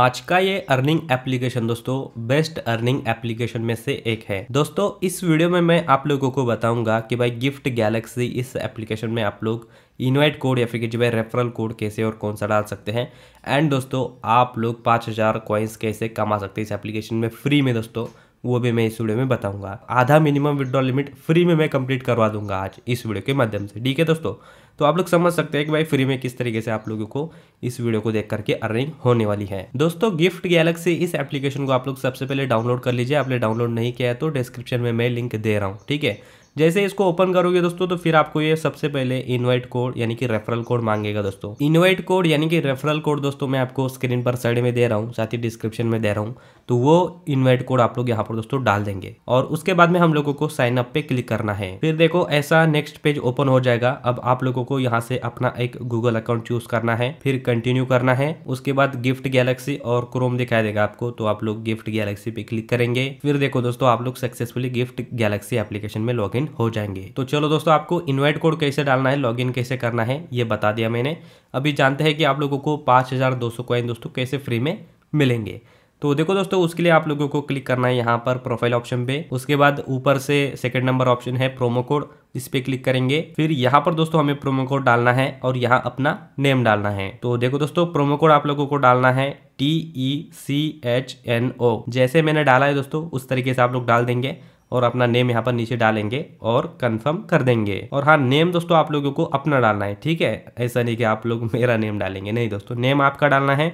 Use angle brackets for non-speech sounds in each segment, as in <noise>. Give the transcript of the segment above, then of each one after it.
आज का ये अर्निंग एप्लीकेशन दोस्तों बेस्ट अर्निंग एप्लीकेशन में से एक है दोस्तों इस वीडियो में मैं आप लोगों को बताऊंगा कि भाई गिफ्ट गैलेक्सी इस एप्लीकेशन में आप लोग इनवाइट कोड या फिर जो भाई रेफरल कोड कैसे और कौन सा डाल सकते हैं एंड दोस्तों आप लोग पाँच हज़ार कॉइन्स कैसे कमा सकते हैं इस एप्लीकेशन में फ्री में दोस्तों वो भी मैं इस वीडियो में बताऊंगा आधा मिनिमम विड्रॉल लिमिट फ्री में मैं कंप्लीट करवा दूंगा आज इस वीडियो के माध्यम से ठीक है दोस्तों तो आप लोग समझ सकते हैं कि भाई फ्री में किस तरीके से आप लोगों को इस वीडियो को देख करके अर्निंग होने वाली है दोस्तों गिफ्ट गैलेक्सी इस एप्लीकेशन को आप लोग सबसे पहले डाउनलोड कर लीजिए आपने डाउनलोड नहीं किया है तो डिस्क्रिप्शन में मैं लिंक दे रहा हूँ ठीक है जैसे इसको ओपन करोगे दोस्तों तो फिर आपको ये सबसे पहले इनवाइट कोड यानी कि रेफरल कोड मांगेगा दोस्तों इनवाइट कोड यानी कि रेफरल कोड दोस्तों मैं आपको स्क्रीन पर साइड में दे रहा हूँ साथ ही डिस्क्रिप्शन में दे रहा हूँ तो वो इनवाइट कोड आप लोग यहाँ पर दोस्तों डाल देंगे और उसके बाद में हम लोगों को साइन अप पे क्लिक करना है फिर देखो ऐसा नेक्स्ट पेज ओपन हो जाएगा अब आप लोगों को यहाँ से अपना एक गूगल अकाउंट चूज करना है फिर कंटिन्यू करना है उसके बाद गिफ्ट गैलेक्सी और क्रोम दिखाई देगा आपको तो आप लोग गिफ्ट गैलेक्सी पे क्लिक करेंगे फिर देखो दोस्तों आप लोग सक्सेसफुली गिफ्ट गैलेक्सी एप्लीकेशन में लॉग लॉगिन हो जाएंगे तो चलो दोस्तों आपको इन्वाइट कोड कैसे डालना है लॉगिन कैसे करना है ये बता दिया मैंने अभी जानते हैं कि आप लोगों को पाँच हज़ार दो सौ कॉइन दोस्तों कैसे फ्री में मिलेंगे तो देखो दोस्तों उसके लिए आप लोगों को क्लिक करना है यहाँ पर प्रोफाइल ऑप्शन पे उसके बाद ऊपर से सेकेंड नंबर ऑप्शन है प्रोमो कोड इस पर क्लिक करेंगे फिर यहाँ पर दोस्तों हमें प्रोमो कोड डालना है और यहाँ अपना नेम डालना है तो देखो दोस्तों प्रोमो कोड आप लोगों को डालना है T E C H N O जैसे मैंने डाला है दोस्तों उस तरीके से आप लोग डाल देंगे और अपना नेम यहाँ पर नीचे डालेंगे और कंफर्म कर देंगे और हाँ नेम दोस्तों आप लोगों को अपना डालना है ठीक है ऐसा नहीं कि आप लोग <laughs> मेरा नेम डालेंगे नहीं दोस्तों नेम आपका डालना है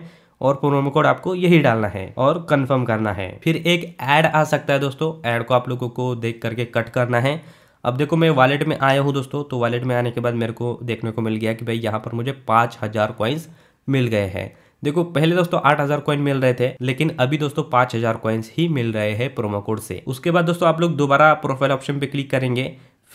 और प्रोमो कोड आपको यही डालना है और कंफर्म करना है फिर एक ऐड आ सकता है दोस्तों ऐड को आप लोगों को देख करके कट करना है अब देखो मैं वॉलेट में आया हूँ दोस्तों तो वॉलेट में आने के बाद मेरे को देखने को मिल गया कि भाई यहाँ पर मुझे पाँच हज़ार मिल गए हैं देखो पहले दोस्तों आठ हजार कॉइन मिल रहे थे लेकिन अभी दोस्तों पांच हजार कॉइन्स ही मिल रहे हैं प्रोमो कोड से उसके बाद दोस्तों आप लोग दोबारा प्रोफाइल ऑप्शन पे क्लिक करेंगे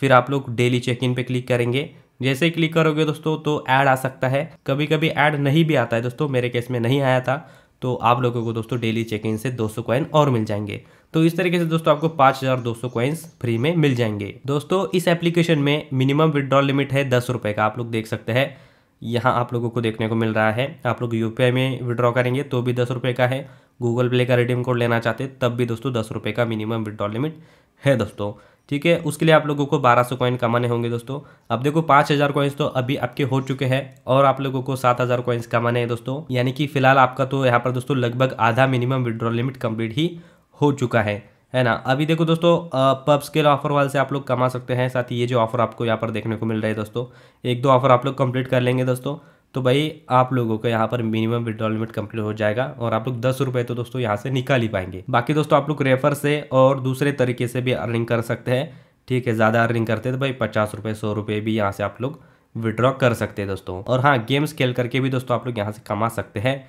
फिर आप लोग डेली चेक इन पे क्लिक करेंगे जैसे ही क्लिक करोगे दोस्तों तो ऐड आ सकता है कभी कभी ऐड नहीं भी आता है दोस्तों मेरे केस में नहीं आया था तो आप लोगों को दोस्तों डेली चेक इन से सौ कॉइन और मिल जाएंगे तो इस तरीके से दोस्तों आपको 5200 कॉइन्स फ्री में मिल जाएंगे दोस्तों इस एप्लीकेशन में मिनिमम विड्रॉल लिमिट है दस रुपए का आप लोग देख सकते हैं यहाँ आप लोगों को देखने को मिल रहा है आप लोग यू में विड्रॉ करेंगे तो भी दस रुपये का है गूगल प्ले का रिडीम कोड लेना चाहते तब भी दोस्तों दस रुपये का मिनिमम विड्रॉ लिमिट है दोस्तों ठीक है उसके लिए आप लोगों को 1200 कॉइन कमाने होंगे दोस्तों अब देखो 5000 कॉइन्स तो अभी आपके हो चुके हैं और आप लोगों को 7000 कॉइन्स कमाने हैं दोस्तों यानी कि फिलहाल आपका तो यहाँ पर दोस्तों लगभग आधा मिनिमम विड्रॉ लिमिट कम्प्लीट ही हो चुका है है ना अभी देखो दोस्तों पब स्केल ऑफर वाले से आप लोग कमा सकते हैं साथ ही ये जो ऑफर आपको यहाँ पर देखने को मिल रहा है दोस्तों एक दो ऑफर आप लोग कंप्लीट कर लेंगे दोस्तों तो भाई आप लोगों का यहाँ पर मिनिमम विड्रॉल लिमिट कंप्लीट हो जाएगा और आप लोग दस रुपये तो दोस्तों यहाँ से निकाल ही पाएंगे बाकी दोस्तों आप लोग रेफर से और दूसरे तरीके से भी अर्निंग कर सकते हैं ठीक है ज़्यादा अर्निंग करते हैं तो भाई पचास रुपये सौ रुपये भी यहाँ से आप लोग विड्रॉ कर सकते हैं दोस्तों और हाँ गेम्स खेल करके भी दोस्तों आप लोग यहाँ से कमा सकते हैं